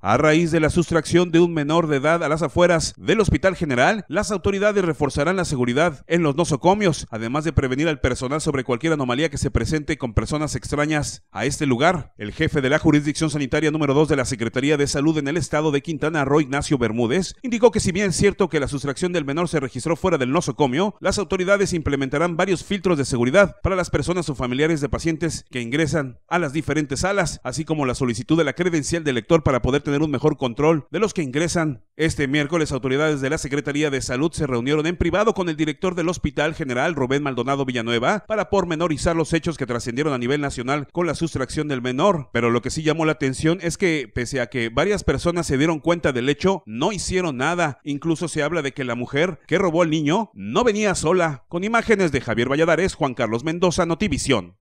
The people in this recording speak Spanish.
A raíz de la sustracción de un menor de edad a las afueras del Hospital General, las autoridades reforzarán la seguridad en los nosocomios, además de prevenir al personal sobre cualquier anomalía que se presente con personas extrañas a este lugar. El jefe de la jurisdicción sanitaria número 2 de la Secretaría de Salud en el estado de Quintana Roo, Ignacio Bermúdez, indicó que si bien es cierto que la sustracción del menor se registró fuera del nosocomio, las autoridades implementarán varios filtros de seguridad para las personas o familiares de pacientes que ingresan a las diferentes salas, así como la solicitud de la credencial del lector para poder tener un mejor control de los que ingresan. Este miércoles autoridades de la Secretaría de Salud se reunieron en privado con el director del Hospital General Rubén Maldonado Villanueva para pormenorizar los hechos que trascendieron a nivel nacional con la sustracción del menor. Pero lo que sí llamó la atención es que, pese a que varias personas se dieron cuenta del hecho, no hicieron nada. Incluso se habla de que la mujer que robó al niño no venía sola. Con imágenes de Javier Valladares, Juan Carlos Mendoza, Notivisión.